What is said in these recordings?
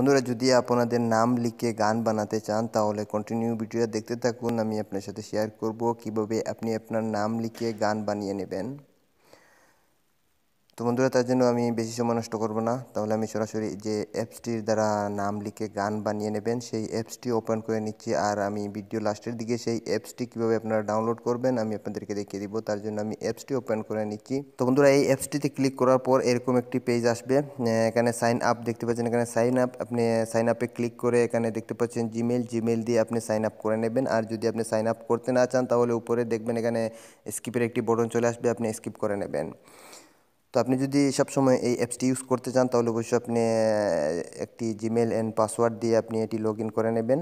বন্ধুরা যদি আপনাদের নাম লিখে গান বানাতে চান তাহলে কন্টিনিউ ভিডিও দেখতে থাকুন আমি আপনার সাথে শেয়ার করব কিভাবে আপনি আপনার নাম লিখে গান বানিয়ে নেবেন তো বন্ধুরা তার জন্য আমি বেশি সময় নষ্ট করবো না তাহলে আমি সরাসরি যে অ্যাপসটির দ্বারা নাম লিখে গান বানিয়ে নেবেন সেই অ্যাপসটি ওপেন করে নিচ্ছি আর আমি ভিডিও লাস্টের দিকে সেই অ্যাপসটি কীভাবে আপনারা ডাউনলোড করবেন আমি আপনাদেরকে দেখিয়ে দিব তার জন্য আমি অ্যাপসটি ওপেন করে নিচ্ছি তো বন্ধুরা এই অ্যাপসটিতে ক্লিক করার পর এরকম একটি পেজ আসবে এখানে সাইন আপ দেখতে পাচ্ছেন এখানে সাইন আপ আপনি সাইন আপে ক্লিক করে এখানে দেখতে পাচ্ছেন জিমেল জিমেল দিয়ে আপনি সাইন আপ করে নেবেন আর যদি আপনি সাইন আপ করতে না চান তাহলে উপরে দেখবেন এখানে স্কিপের একটি বটন চলে আসবে আপনি স্কিপ করে নেবেন তো আপনি যদি সব সময় এই অ্যাপসটি ইউজ করতে চান তাহলে অবশ্যই আপনি একটি জিমেল অ্যান্ড পাসওয়ার্ড দিয়ে আপনি এটি লগ করে নেবেন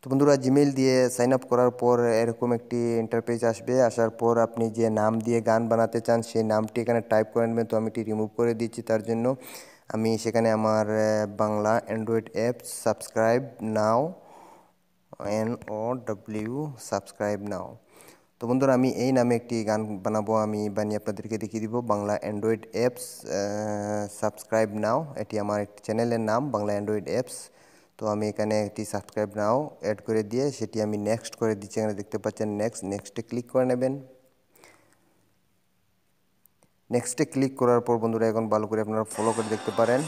তো বন্ধুরা জিমেল দিয়ে সাইন আপ করার পর এরকম একটি ইন্টারপেজ আসবে আসার পর আপনি যে নাম দিয়ে গান বানাতে চান সেই নামটি এখানে টাইপ করে নেবেন তো আমি এটি রিমুভ করে দিচ্ছি তার জন্য আমি সেখানে আমার Bangla android apps subscribe now N O W subscribe now তো বন্ধুরা আমি এই নামে একটি গান বানাবো আমি বানিয়ে আপনাদেরকে দেখিয়ে দিব Bangla android apps subscribe now এটি আমার একটি চ্যানেলের নাম বাংলা অ্যান্ড্রয়েড অ্যাপস তো আমি এখানে একটি সাবস্ক্রাইব নাও অ্যাড করে দিয়ে সেটি আমি নেক্সট করে দিচ্ছি এখানে দেখতে পাচ্ছেন নেক্সট নেক্সটে ক্লিক করে নেবেন নেক্সটে ক্লিক করার পর বন্ধুরা এখন ভালো করে আপনারা ফলো করে দেখতে পারেন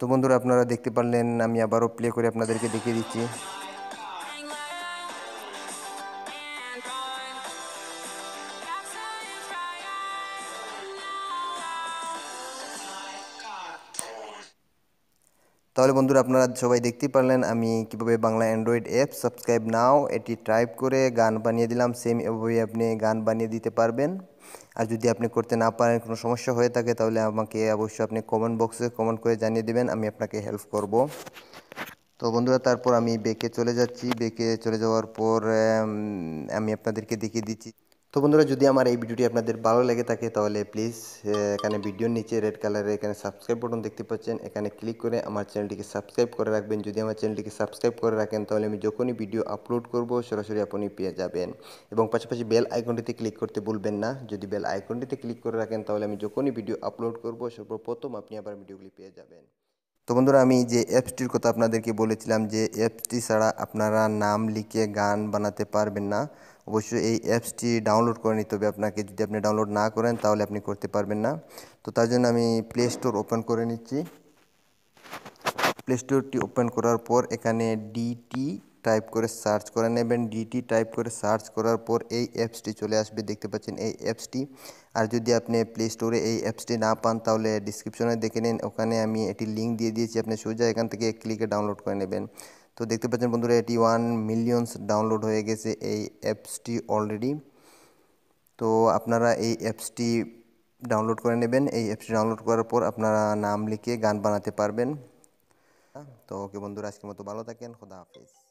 তো বন্ধুরা আপনারা দেখতে পারলেন আমি আবারও প্লে করে আপনাদেরকে দেখিয়ে দিচ্ছি তাহলে বন্ধুরা আপনারা সবাই দেখতেই পারলেন আমি কিভাবে Bangla android app subscribe now এটি টাইপ করে গান বানিয়ে দিলাম সেম এভাবেই আপনি গান বানিয়ে দিতে পারবেন আর যদি আপনি করতে না পারেন কোনো সমস্যা হয়ে থাকে তাহলে আমাকে অবশ্যই আপনি কমেন্ট বক্সে কমেন্ট করে জানিয়ে দেবেন আমি আপনাকে হেল্প করব তো বন্ধুরা তারপর আমি বেঁকে চলে যাচ্ছি বেঁকে চলে যাওয়ার পর আমি আপনাদেরকে দেখিয়ে দিচ্ছি তো বন্ধুরা যদি আমার এই ভিডিওটি আপনাদের ভালো লেগে থাকে তাহলে প্লিজ এখানে ভিডিওর নিচে রেড কালারে এখানে সাবস্ক্রাইব বটন দেখতে পাচ্ছেন এখানে ক্লিক করে আমার চ্যানেলটিকে সাবস্ক্রাইব করে রাখবেন যদি আমার চ্যানেলটিকে সাবস্ক্রাইব করে রাখেন তাহলে আমি যখনই ভিডিও আপলোড করব সরাসরি আপনি পেয়ে যাবেন এবং পাশাপাশি বেল আইকনটিতে ক্লিক করতে ভুলবেন না যদি বেল আইকনটিতে ক্লিক করে রাখেন তাহলে আমি যখনই ভিডিও আপলোড করব সর্বপ্রথম আপনি আবার ভিডিওগুলি পেয়ে যাবেন তো বন্ধুরা আমি যে অ্যাপসটির কথা আপনাদেরকে বলেছিলাম যে অ্যাপসটি ছাড়া আপনারা নাম লিখে গান বানাতে পারবেন না অবশ্যই এই অ্যাপসটি ডাউনলোড করে নিতে হবে আপনাকে যদি আপনি ডাউনলোড না করেন তাহলে আপনি করতে পারবেন না তো তার জন্য আমি প্লে স্টোর ওপেন করে নিচ্ছি প্লে স্টোরটি ওপেন করার পর এখানে ডিটি টাইপ করে সার্চ করে নেবেন ডিটি টাইপ করে সার্চ করার পর এই অ্যাপসটি চলে আসবে দেখতে পাচ্ছেন এই অ্যাপসটি আর যদি আপনি প্লে স্টোরে এই অ্যাপসটি না পান তাহলে ডিসক্রিপশনে দেখে নিন ওখানে আমি এটি লিঙ্ক দিয়ে দিয়েছি আপনি সোজা এখান থেকে ক্লিকে ডাউনলোড করে নেবেন তো দেখতে পাচ্ছেন বন্ধুরা এটি ওয়ান মিলিয়নস ডাউনলোড হয়ে গেছে এই অ্যাপসটি অলরেডি তো আপনারা এই অ্যাপসটি ডাউনলোড করে নেবেন এই অ্যাপসটি ডাউনলোড করার পর আপনারা নাম লিখে গান বানাতে পারবেন তো ওকে বন্ধুরা আজকের মতো ভালো থাকেন খোদা হাফিজ